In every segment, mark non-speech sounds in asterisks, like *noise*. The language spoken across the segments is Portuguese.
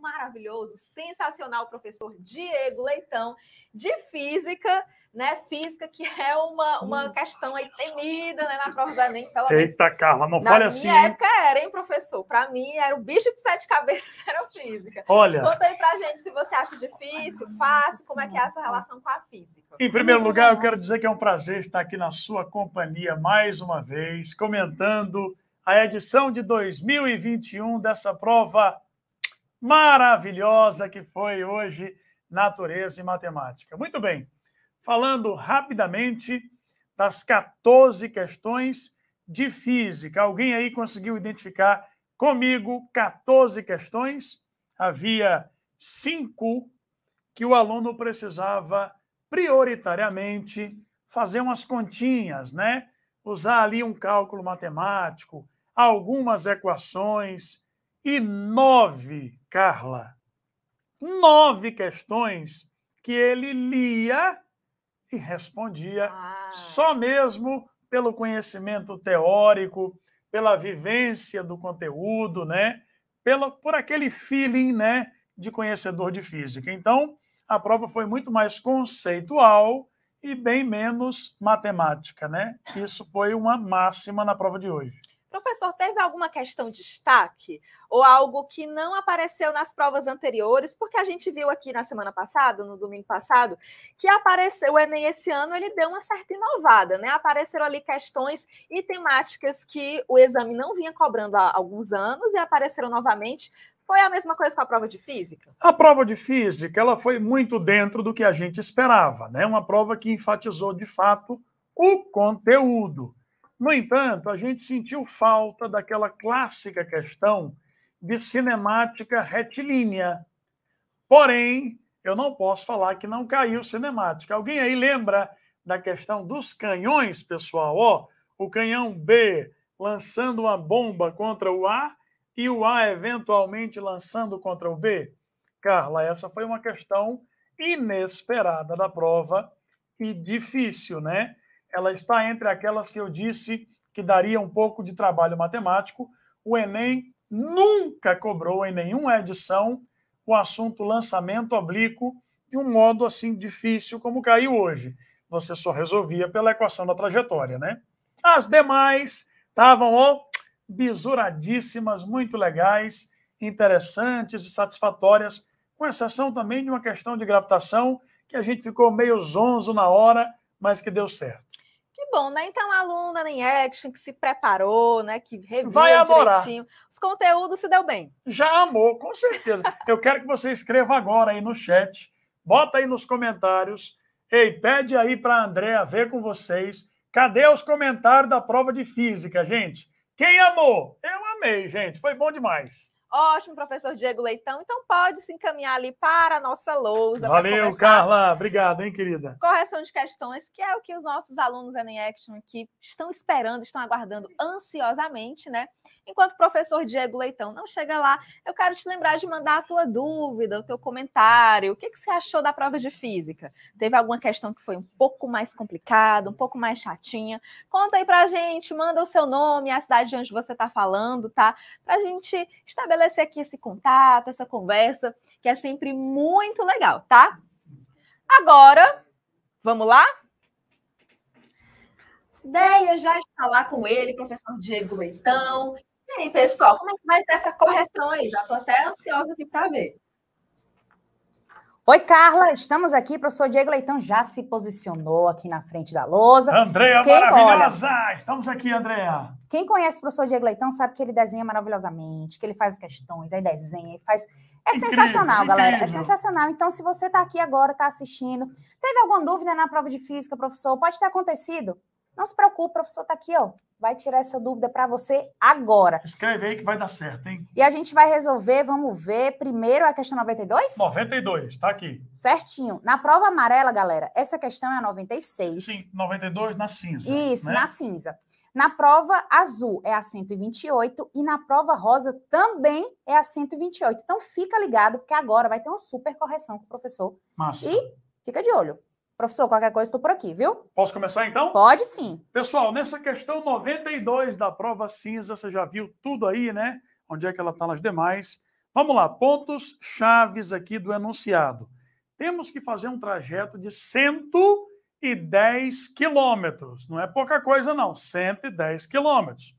maravilhoso, sensacional professor Diego Leitão, de física, né? Física, que é uma, uma questão aí temida né, na prova da Enem. Pelo Eita, Carla, não fale assim. Na minha época era, hein, professor? Para mim era o bicho de sete cabeças, *laughs* era física. Olha. Conta aí para gente se você acha difícil, fácil, como é que é essa relação com a física. Em primeiro lugar, eu quero dizer que é um prazer estar aqui na sua companhia mais uma vez, comentando a edição de 2021 dessa prova maravilhosa que foi hoje Natureza e Matemática. Muito bem, falando rapidamente das 14 questões de física. Alguém aí conseguiu identificar comigo 14 questões? Havia cinco que o aluno precisava prioritariamente fazer umas continhas, né? Usar ali um cálculo matemático, algumas equações e nove Carla, nove questões que ele lia e respondia ah. só mesmo pelo conhecimento teórico, pela vivência do conteúdo, né? Pelo, por aquele feeling, né, de conhecedor de física. Então, a prova foi muito mais conceitual e bem menos matemática, né? Isso foi uma máxima na prova de hoje. Professor, teve alguma questão de destaque ou algo que não apareceu nas provas anteriores? Porque a gente viu aqui na semana passada, no domingo passado, que apareceu o Enem esse ano, ele deu uma certa inovada, né? Apareceram ali questões e temáticas que o exame não vinha cobrando há alguns anos e apareceram novamente. Foi a mesma coisa com a prova de física? A prova de física, ela foi muito dentro do que a gente esperava, né? Uma prova que enfatizou de fato o conteúdo no entanto, a gente sentiu falta daquela clássica questão de cinemática retilínea. Porém, eu não posso falar que não caiu cinemática. Alguém aí lembra da questão dos canhões, pessoal? Ó, o canhão B lançando uma bomba contra o A e o A eventualmente lançando contra o B? Carla, essa foi uma questão inesperada da prova e difícil, né? ela está entre aquelas que eu disse que daria um pouco de trabalho matemático. O Enem nunca cobrou em nenhuma edição o assunto lançamento oblíquo de um modo assim difícil como caiu hoje. Você só resolvia pela equação da trajetória, né? As demais estavam ó, bisuradíssimas, muito legais, interessantes e satisfatórias, com exceção também de uma questão de gravitação que a gente ficou meio zonzo na hora, mas que deu certo bom, né? Então, aluna em action que se preparou, né? Que reviu Vai direitinho. Os conteúdos se deu bem. Já amou, com certeza. Eu quero que você escreva agora aí no chat. Bota aí nos comentários. Ei, pede aí para a Andréa ver com vocês. Cadê os comentários da prova de física, gente? Quem amou? Eu amei, gente. Foi bom demais. Ótimo, professor Diego Leitão. Então, pode se encaminhar ali para a nossa lousa. Valeu, Carla. Obrigado, hein, querida. Correção de questões, que é o que os nossos alunos Enem Action aqui estão esperando, estão aguardando ansiosamente, né? Enquanto o professor Diego Leitão não chega lá, eu quero te lembrar de mandar a tua dúvida, o teu comentário. O que, que você achou da prova de física? Teve alguma questão que foi um pouco mais complicada, um pouco mais chatinha? Conta aí pra gente, manda o seu nome, a cidade de onde você está falando, tá? Pra gente estabelecer aqui esse contato, essa conversa, que é sempre muito legal, tá? Agora, vamos lá? Deia já está lá com ele, professor Diego Leitão. E aí, pessoal, como é que vai ser essa correção aí? Já estou até ansiosa aqui para ver. Oi, Carla, estamos aqui. O professor Diego Leitão já se posicionou aqui na frente da lousa. Andréa maravilhosa! Olha, estamos aqui, Andréa. Quem conhece o professor Diego Leitão sabe que ele desenha maravilhosamente, que ele faz questões, aí desenha, faz. É incrível, sensacional, incrível. galera. É sensacional. Então, se você está aqui agora, está assistindo, teve alguma dúvida na prova de física, professor? Pode ter acontecido? Não se preocupe, o professor está aqui, ó, vai tirar essa dúvida para você agora. Escreve aí que vai dar certo, hein? E a gente vai resolver, vamos ver. Primeiro a questão 92? 92, tá aqui. Certinho. Na prova amarela, galera, essa questão é a 96. Sim, 92 na cinza. Isso, né? na cinza. Na prova azul é a 128 e na prova rosa também é a 128. Então fica ligado, porque agora vai ter uma super correção com o professor. Massa. E fica de olho. Professor, qualquer coisa, estou por aqui, viu? Posso começar então? Pode sim. Pessoal, nessa questão 92 da prova cinza, você já viu tudo aí, né? Onde é que ela está nas demais? Vamos lá, pontos chaves aqui do enunciado. Temos que fazer um trajeto de 110 quilômetros. Não é pouca coisa, não. 110 quilômetros.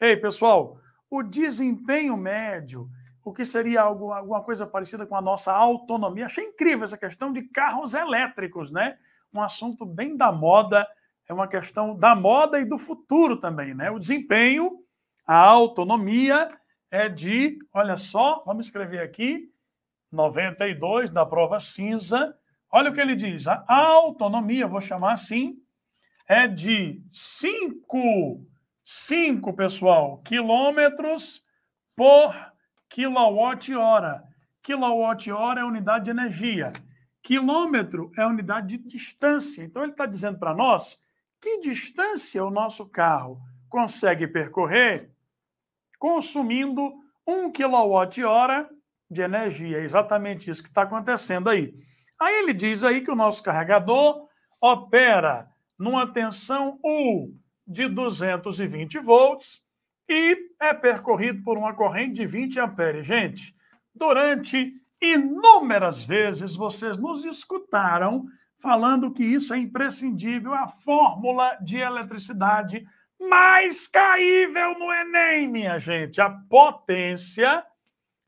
Ei, pessoal, o desempenho médio o que seria algo, alguma coisa parecida com a nossa autonomia. Achei incrível essa questão de carros elétricos, né? Um assunto bem da moda, é uma questão da moda e do futuro também, né? O desempenho, a autonomia é de, olha só, vamos escrever aqui, 92 da prova cinza. Olha o que ele diz, a autonomia, vou chamar assim, é de 5, 5, pessoal, quilômetros por quilowatt-hora. Quilowatt-hora é unidade de energia. Quilômetro é unidade de distância. Então, ele está dizendo para nós que distância o nosso carro consegue percorrer consumindo 1 quilowatt-hora de energia. É exatamente isso que está acontecendo aí. Aí ele diz aí que o nosso carregador opera numa tensão U de 220 volts e é percorrido por uma corrente de 20 amperes. Gente, durante inúmeras vezes vocês nos escutaram falando que isso é imprescindível, a fórmula de eletricidade mais caível no Enem, minha gente. A potência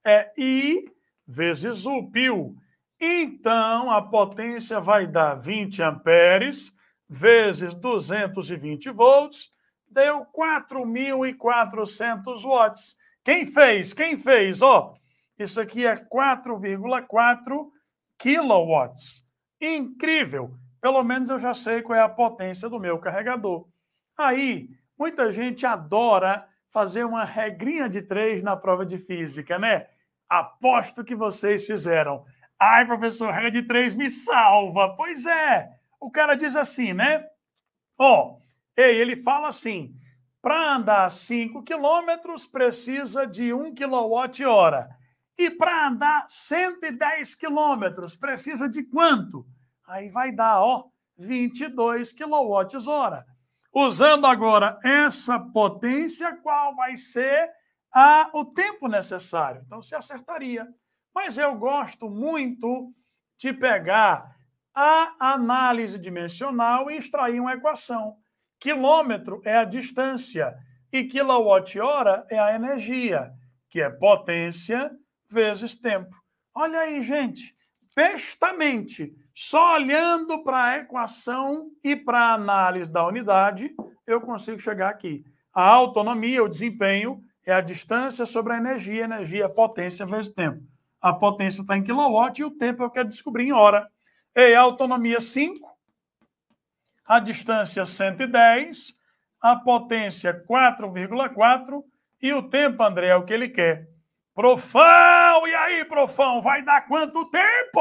é I vezes o pio. Então, a potência vai dar 20 amperes vezes 220 volts deu 4.400 watts. Quem fez? Quem fez? Ó, oh, isso aqui é 4,4 kilowatts. Incrível! Pelo menos eu já sei qual é a potência do meu carregador. Aí, muita gente adora fazer uma regrinha de três na prova de física, né? Aposto que vocês fizeram. Ai, professor, regra de três me salva. Pois é. O cara diz assim, né? Ó, oh, e ele fala assim: para andar 5 quilômetros precisa de 1 kWh. E para andar 110 quilômetros precisa de quanto? Aí vai dar, ó, 22 kWh. Usando agora essa potência, qual vai ser a, o tempo necessário? Então se acertaria. Mas eu gosto muito de pegar a análise dimensional e extrair uma equação. Quilômetro é a distância e quilowatt-hora é a energia, que é potência vezes tempo. Olha aí, gente, bestamente, só olhando para a equação e para a análise da unidade, eu consigo chegar aqui. A autonomia, o desempenho, é a distância sobre a energia, energia, potência vezes tempo. A potência está em quilowatt e o tempo eu é quero é descobrir em hora. E a autonomia 5 a distância 110, a potência 4,4 e o tempo, André, é o que ele quer. Profão, e aí, Profão, vai dar quanto tempo?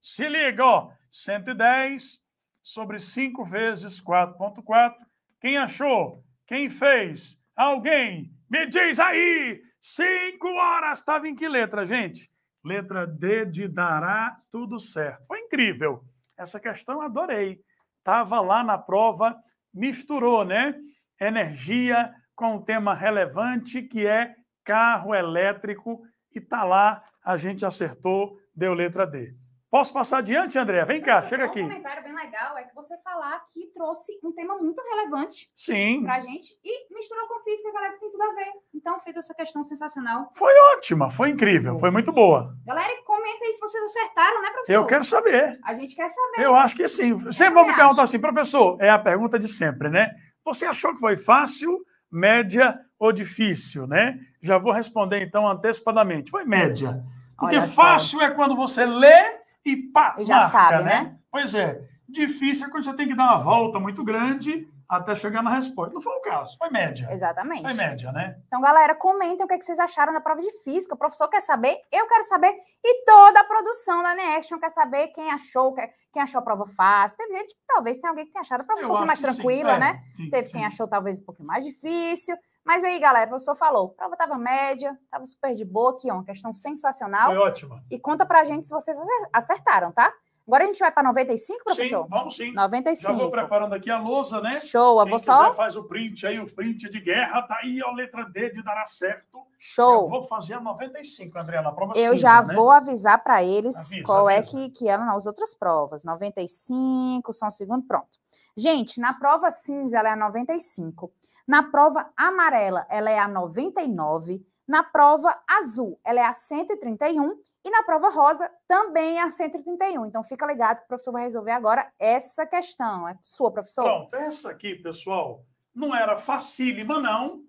Se liga, ó, 110 sobre 5 vezes 4.4. Quem achou? Quem fez? Alguém? Me diz aí! 5 horas! Estava em que letra, gente? Letra D de dará tudo certo. Foi incrível. Essa questão adorei estava lá na prova, misturou, né? Energia com um tema relevante que é carro elétrico e tá lá, a gente acertou, deu letra D. Posso passar adiante, André? Vem cá, chega aqui. Um comentário bem legal é que você falar que trouxe um tema muito relevante Sim. pra gente e misturou com física, galera, que tem tudo a ver. Então fez essa questão sensacional. Foi ótima, foi incrível, foi muito boa. Galera, comenta aí se vocês acertaram, né, professor? Eu quero saber. A gente quer saber. Eu acho que sim. É sempre vão me perguntar assim, professor, é a pergunta de sempre, né? Você achou que foi fácil, média ou difícil, né? Já vou responder então antecipadamente. Foi média. Porque fácil é quando você lê e pá, e já marca, sabe, né? né? Pois é, difícil é quando você tem que dar uma volta muito grande até chegar na resposta. Não foi o caso, foi média. Exatamente. Foi média, né? Então, galera, comentem o que, é que vocês acharam da prova de física. O professor quer saber, eu quero saber, e toda a produção da Neaction quer saber quem achou, quem achou a prova fácil. Teve gente, talvez tenha alguém que tenha achado a prova eu um pouco mais tranquila, sim, é, né? Sim, Teve sim. quem achou talvez um pouquinho mais difícil. Mas aí, galera, o professor falou, prova estava média, estava super de boa aqui, ó, uma questão sensacional. Foi ótima. E conta para a gente se vocês acertaram, tá? Agora a gente vai para 95, professor? Sim, vamos sim. 95. Já vou preparando aqui a lousa, né? Show, eu vou só. faz o print aí, o print de guerra, tá aí a letra D de dará certo. Show. Eu vou fazer a 95, André, a prova Eu cinza, já né? vou avisar para eles avisa, qual é avisa. é que, que ela as outras provas. 95, só um segundo, pronto. Gente, na prova cinza ela é a 95. Na prova amarela, ela é a 99. Na prova azul, ela é a 131. E na prova rosa, também é a 131. Então, fica ligado que o professor vai resolver agora essa questão. É sua, professor? Pronto, essa aqui, pessoal, não era facílima, não,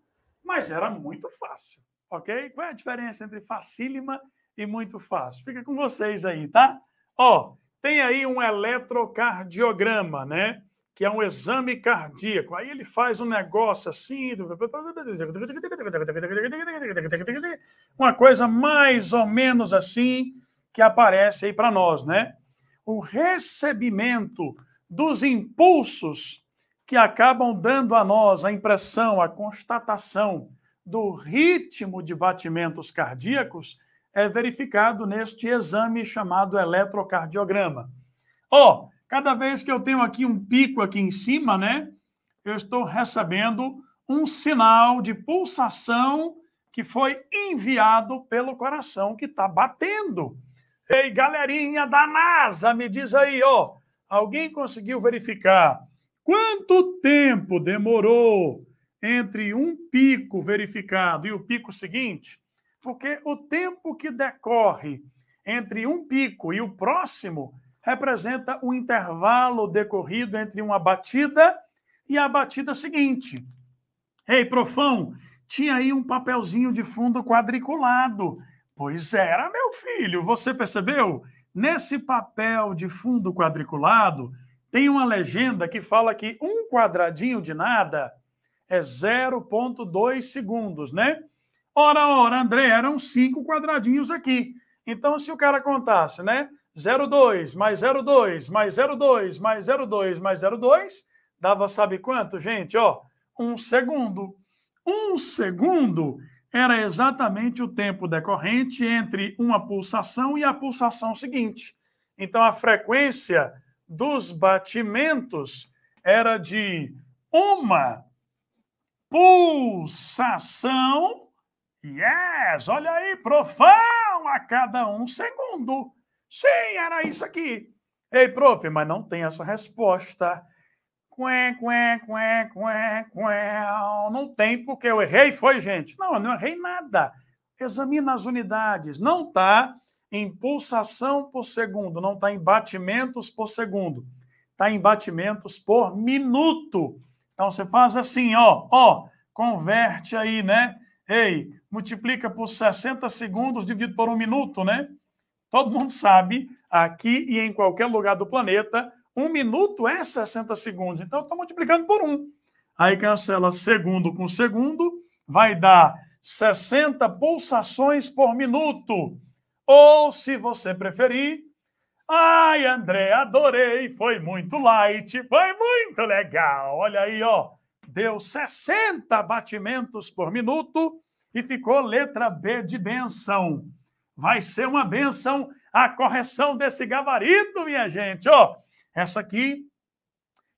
mas era muito fácil. Ok? Qual é a diferença entre facílima e muito fácil? Fica com vocês aí, tá? Ó, tem aí um eletrocardiograma, né? que é um exame cardíaco. Aí ele faz um negócio assim, uma coisa mais ou menos assim que aparece aí para nós, né? O recebimento dos impulsos que acabam dando a nós a impressão, a constatação do ritmo de batimentos cardíacos é verificado neste exame chamado eletrocardiograma. Ó, oh, Cada vez que eu tenho aqui um pico aqui em cima, né? Eu estou recebendo um sinal de pulsação que foi enviado pelo coração que está batendo. Ei, galerinha da NASA, me diz aí, ó, alguém conseguiu verificar quanto tempo demorou entre um pico verificado e o pico seguinte? Porque o tempo que decorre entre um pico e o próximo representa o intervalo decorrido entre uma batida e a batida seguinte. Ei, profão, tinha aí um papelzinho de fundo quadriculado. Pois era, meu filho, você percebeu? Nesse papel de fundo quadriculado, tem uma legenda que fala que um quadradinho de nada é 0,2 segundos, né? Ora, ora, André, eram cinco quadradinhos aqui. Então, se o cara contasse, né? 02, mais 02, mais 02, mais 02, mais 02, dava sabe quanto, gente? Ó, um segundo. Um segundo era exatamente o tempo decorrente entre uma pulsação e a pulsação seguinte. Então, a frequência dos batimentos era de uma pulsação, yes, olha aí, profão, a cada um segundo. Sim, era isso aqui. Ei, prof, mas não tem essa resposta. Quê, quê, quê, quê, quê. Não tem porque eu errei, foi, gente. Não, eu não errei nada. Examina as unidades. Não está em pulsação por segundo, não está em batimentos por segundo. Está em batimentos por minuto. Então você faz assim, ó, ó, converte aí, né? Ei, multiplica por 60 segundos, dividido por um minuto, né? Todo mundo sabe, aqui e em qualquer lugar do planeta, um minuto é 60 segundos. Então, eu estou multiplicando por um. Aí cancela segundo com segundo, vai dar 60 pulsações por minuto. Ou, se você preferir, ai, André, adorei, foi muito light, foi muito legal. Olha aí, ó, deu 60 batimentos por minuto e ficou letra B de benção vai ser uma benção a correção desse gabarito, minha gente. Ó, oh, essa aqui.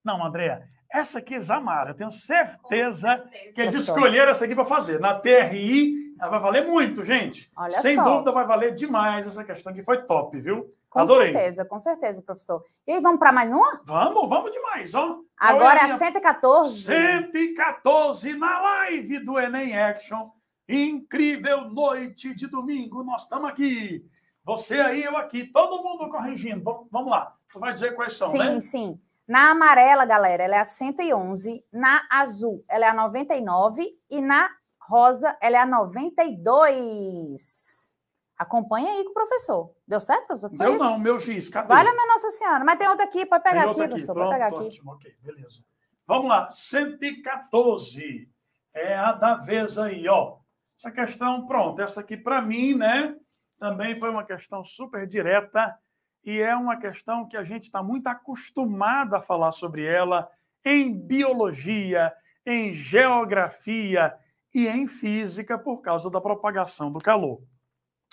Não, Andréa, essa aqui eles é Eu tenho certeza, certeza. que eles escolheram essa aqui para fazer. Na TRI, ela vai valer muito, gente. Olha Sem só. dúvida, vai valer demais essa questão que foi top, viu? Com Adorei. certeza, com certeza, professor. E aí, vamos para mais uma? Vamos, vamos demais, ó. Agora é a minha... 114. 114 na live do Enem Action. Incrível noite de domingo, nós estamos aqui. Você aí, eu aqui, todo mundo corrigindo. Vamos, lá. Tu vai dizer quais são, sim, né? Sim, sim. Na amarela, galera, ela é a 111, na azul ela é a 99 e na rosa ela é a 92. Acompanha aí com o professor. Deu certo, professor? Foi Deu isso? não, meu giz, cadê? Vale a minha Nossa Senhora, mas tem outra aqui, pode pegar aqui, aqui, professor, Pronto, pode pegar aqui. Ótimo, ok, beleza. Vamos lá, 114 é a da vez aí, ó. Essa questão, pronto, essa aqui para mim, né? Também foi uma questão super direta e é uma questão que a gente está muito acostumado a falar sobre ela em biologia, em geografia e em física por causa da propagação do calor.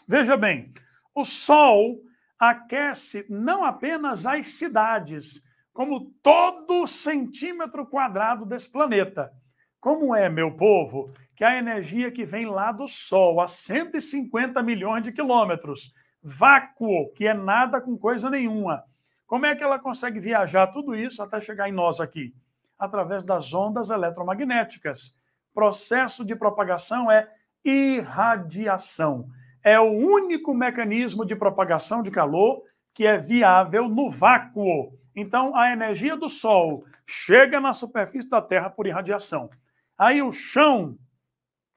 Veja bem, o Sol aquece não apenas as cidades, como todo centímetro quadrado desse planeta. Como é, meu povo, que a energia que vem lá do Sol, a 150 milhões de quilômetros, vácuo, que é nada com coisa nenhuma, como é que ela consegue viajar tudo isso até chegar em nós aqui? Através das ondas eletromagnéticas. Processo de propagação é irradiação. É o único mecanismo de propagação de calor que é viável no vácuo. Então, a energia do Sol chega na superfície da Terra por irradiação. Aí o chão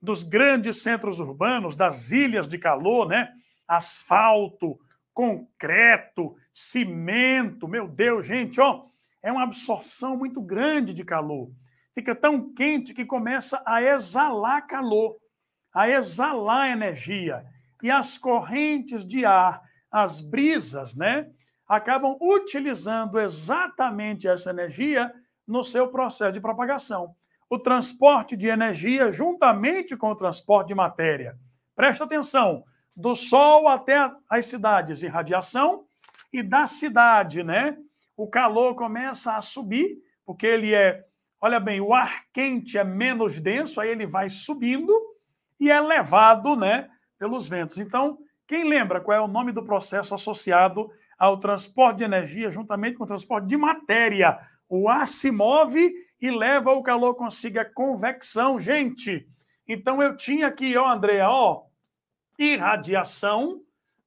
dos grandes centros urbanos, das ilhas de calor, né? Asfalto, concreto, cimento, meu Deus, gente, ó, é uma absorção muito grande de calor. Fica tão quente que começa a exalar calor, a exalar energia. E as correntes de ar, as brisas, né, acabam utilizando exatamente essa energia no seu processo de propagação o transporte de energia juntamente com o transporte de matéria. Presta atenção, do sol até as cidades, irradiação, e da cidade, né? O calor começa a subir, porque ele é, olha bem, o ar quente é menos denso, aí ele vai subindo e é levado, né, pelos ventos. Então, quem lembra qual é o nome do processo associado ao transporte de energia juntamente com o transporte de matéria? O ar se move e leva o calor consiga convecção. Gente, então eu tinha aqui, ó, Andréa, ó, irradiação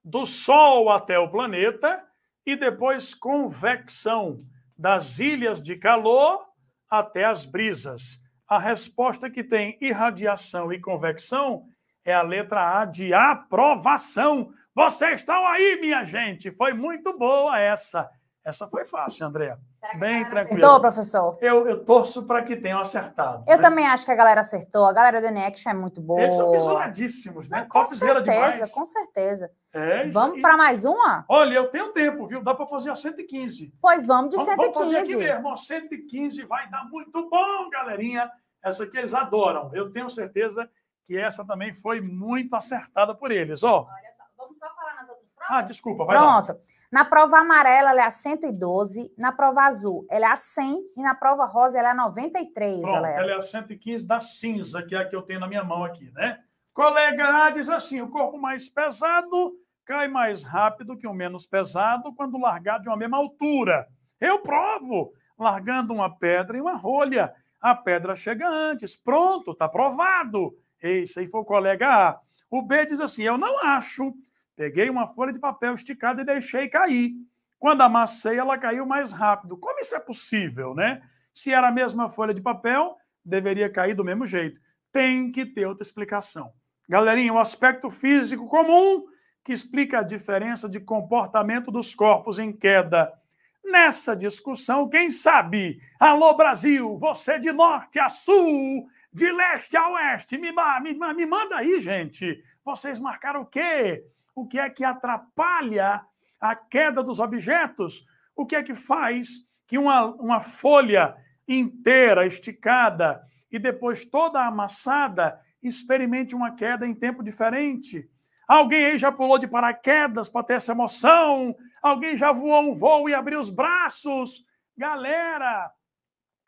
do Sol até o planeta e depois convecção das ilhas de calor até as brisas. A resposta que tem irradiação e convecção é a letra A de aprovação. Vocês estão aí, minha gente. Foi muito boa essa. Essa foi fácil, Andréa. Bem tranquilo. Acertou, professor? Eu, eu torço para que tenham acertado. Eu né? também acho que a galera acertou. A galera do NX é muito boa. Eles são isoladíssimos, né? Não, com é certeza, demais. com certeza. É, vamos para mais uma? Olha, eu tenho tempo, viu? Dá para fazer a 115. Pois vamos de vamos, 115. Vamos fazer aqui mesmo. 115 vai dar muito bom, galerinha. Essa aqui eles adoram. Eu tenho certeza que essa também foi muito acertada por eles. Ó, Olha ah, desculpa, vai Pronto. Lá. Na prova amarela, ela é a 112, na prova azul, ela é a 100 e na prova rosa, ela é a 93, Pronto, galera. Ela é a 115 da cinza, que é a que eu tenho na minha mão aqui, né? Colega A diz assim: o corpo mais pesado cai mais rápido que o menos pesado quando largado de uma mesma altura. Eu provo, largando uma pedra e uma rolha. A pedra chega antes. Pronto, está provado. Esse aí foi o colega A. O B diz assim: eu não acho Peguei uma folha de papel esticada e deixei cair. Quando amassei, ela caiu mais rápido. Como isso é possível, né? Se era a mesma folha de papel, deveria cair do mesmo jeito. Tem que ter outra explicação. Galerinha, o aspecto físico comum que explica a diferença de comportamento dos corpos em queda. Nessa discussão, quem sabe? Alô, Brasil, você de norte a sul, de leste a oeste, me, me, me manda aí, gente. Vocês marcaram o quê? o que é que atrapalha a queda dos objetos, o que é que faz que uma, uma folha inteira, esticada e depois toda amassada, experimente uma queda em tempo diferente. Alguém aí já pulou de paraquedas para ter essa emoção? Alguém já voou um voo e abriu os braços? Galera,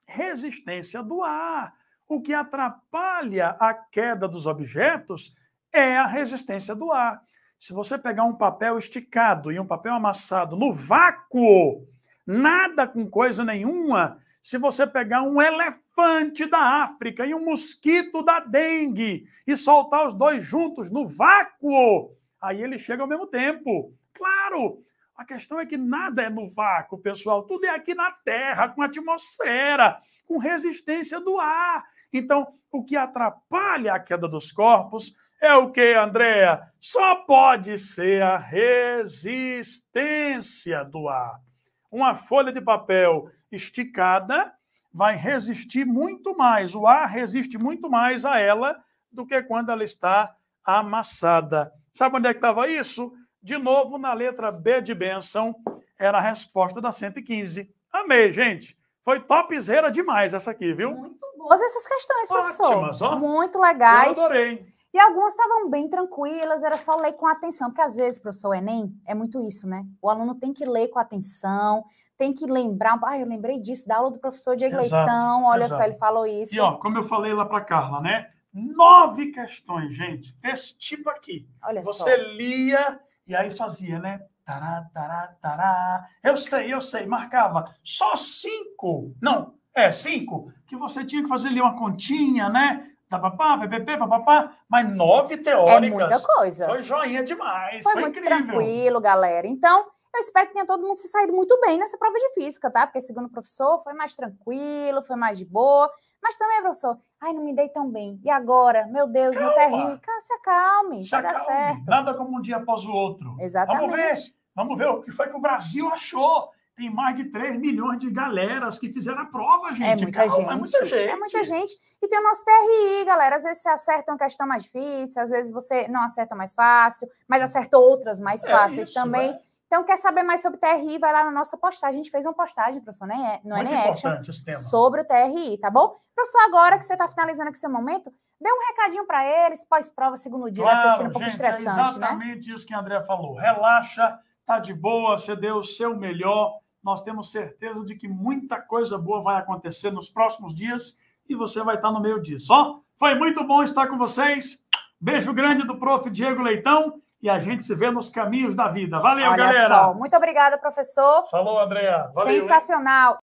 resistência do ar. O que atrapalha a queda dos objetos é a resistência do ar. Se você pegar um papel esticado e um papel amassado no vácuo, nada com coisa nenhuma. Se você pegar um elefante da África e um mosquito da dengue e soltar os dois juntos no vácuo, aí eles chegam ao mesmo tempo. Claro, a questão é que nada é no vácuo, pessoal. Tudo é aqui na Terra, com atmosfera, com resistência do ar. Então, o que atrapalha a queda dos corpos é o que, Andréa? Só pode ser a resistência do ar. Uma folha de papel esticada vai resistir muito mais, o ar resiste muito mais a ela do que quando ela está amassada. Sabe onde é que estava isso? De novo, na letra B de bênção, era a resposta da 115. Amei, gente. Foi topzera demais essa aqui, viu? Muito boas essas questões, Ótimas, Ó. Muito legais. Eu adorei. E algumas estavam bem tranquilas, era só ler com atenção, porque às vezes, professor Enem, é muito isso, né? O aluno tem que ler com atenção, tem que lembrar, ah, eu lembrei disso, da aula do professor Diego exato, Leitão, olha exato. só, ele falou isso. E ó, como eu falei lá para Carla, né? Nove questões, gente, desse tipo aqui. Olha Você só. lia e aí fazia, né? Tará, tará, tará. Eu sei, eu sei, marcava. Só cinco, não, é, cinco, que você tinha que fazer ali uma continha, né? papapá, PPP, papapá, mas nove teóricas. É muita coisa. Foi joinha demais. Foi, foi muito incrível. tranquilo, galera. Então, eu espero que tenha todo mundo se saído muito bem nessa prova de física, tá? Porque segundo o professor, foi mais tranquilo, foi mais de boa. Mas também, professor, ai, não me dei tão bem. E agora? Meu Deus, Calma. meu terrinho. rica. Se acalme, se vai dar certo. Nada como um dia após o outro. Exatamente. Vamos ver. Vamos ver o que foi que o Brasil achou tem mais de 3 milhões de galeras que fizeram a prova, é gente. É muita, Calma, é gente. É muita gente. É muita gente. E tem o nosso TRI, galera. Às vezes você acerta uma questão mais difícil, às vezes você não acerta mais fácil, mas acerta outras mais é fáceis isso, também. É. Então, quer saber mais sobre o TRI? Vai lá na nossa postagem. A gente fez uma postagem, professor, né? no Muito Action, sobre o TRI, tá bom? Professor, agora que você está finalizando aqui seu momento, dê um recadinho para eles, pós-prova, segundo dia, claro, deve ter sido um pouco estressante, é exatamente né? isso que a André falou. Relaxa, tá de boa, você deu o seu melhor nós temos certeza de que muita coisa boa vai acontecer nos próximos dias e você vai estar no meio disso. Ó, foi muito bom estar com vocês. Beijo grande do prof. Diego Leitão e a gente se vê nos caminhos da vida. Valeu, Olha galera. Só. Muito obrigada, professor. Falou, Andréa. Sensacional.